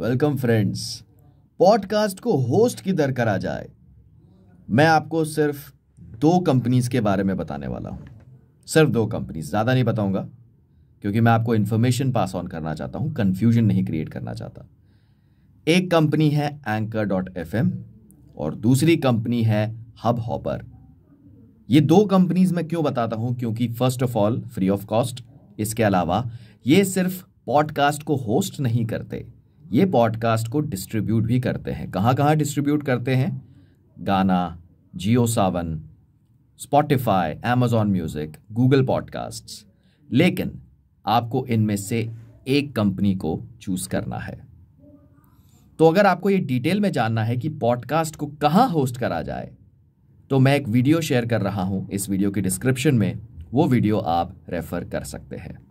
welcome friends podcast को host की दर करा जाए मैं आपको सिर्फ दो कंपनीज के बारे में बताने वाला हूँ सिर्फ दो कंपनीज ज़्यादा नहीं बताऊंगा क्योंकि मैं आपको इन्फॉर्मेशन पास ऑन करना चाहता हूँ कन्फ्यूजन नहीं क्रिएट करना चाहता एक कंपनी है एंकर डॉट एफ एम और दूसरी कंपनी है हब हॉपर ये दो कंपनीज मैं क्यों बताता हूँ क्योंकि first of all free of cost इसके अलावा ये सिर्फ पॉडकास्ट को होस्ट नहीं करते ये पॉडकास्ट को डिस्ट्रीब्यूट भी करते हैं कहाँ कहाँ डिस्ट्रीब्यूट करते हैं Gaana Jio Saavn Spotify Amazon music Google podcast लेकिन आपको इनमें से एक कंपनी को चूज़ करना है तो अगर आपको ये डिटेल में जानना है कि पॉडकास्ट को कहाँ होस्ट करा जाए तो मैं एक वीडियो शेयर कर रहा हूँ इस वीडियो के डिस्क्रिप्शन में वो वीडियो आप रेफ़र कर सकते हैं